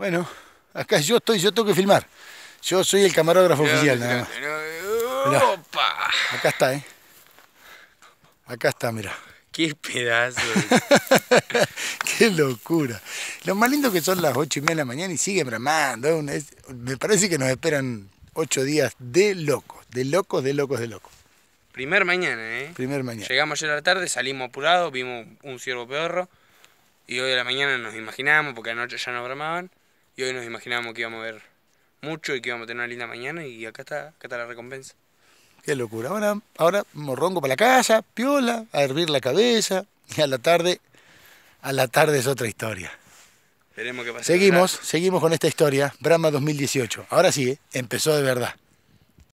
Bueno, acá yo estoy, yo tengo que filmar. Yo soy el camarógrafo oficial, nada más. opa. acá está, ¿eh? Acá está, mira. ¡Qué pedazo! ¡Qué locura! Lo más lindo que son las ocho y media de la mañana y sigue bramando. me parece que nos esperan ocho días de locos, de locos, de locos, de locos. Primer mañana, ¿eh? Primer mañana. Llegamos ayer a la tarde, salimos apurados, vimos un ciervo peorro y hoy a la mañana nos imaginábamos porque anoche ya no bramaban y hoy nos imaginábamos que íbamos a ver mucho y que íbamos a tener una linda mañana y acá está, acá está la recompensa. Qué locura. Ahora, ahora morrongo para la casa, piola, a hervir la cabeza y a la tarde, a la tarde es otra historia. Seguimos, seguimos con esta historia, Brahma 2018. Ahora sí, ¿eh? empezó de verdad.